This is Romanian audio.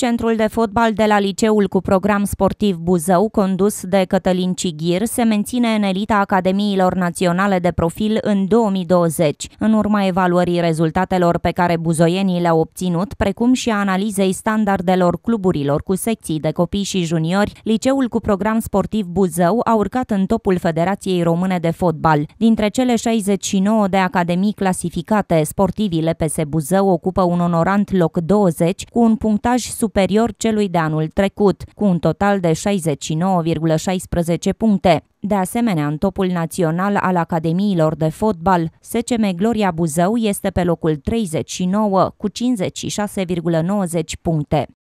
Centrul de fotbal de la liceul cu program sportiv Buzău, condus de Cătălin Cighir, se menține în elita Academiilor Naționale de Profil în 2020, în urma evaluării rezultatelor pe care buzoienii le-au obținut, precum și a analizei standardelor cluburilor cu secții de copii și juniori, liceul cu program sportiv Buzău a urcat în topul Federației Române de Fotbal. Dintre cele 69 de academii clasificate, sportivile PS Buzău ocupă un onorant loc 20 cu un punctaj sub superior celui de anul trecut, cu un total de 69,16 puncte. De asemenea, în topul național al Academiilor de Fotbal, SCM Gloria Buzău este pe locul 39 cu 56,90 puncte.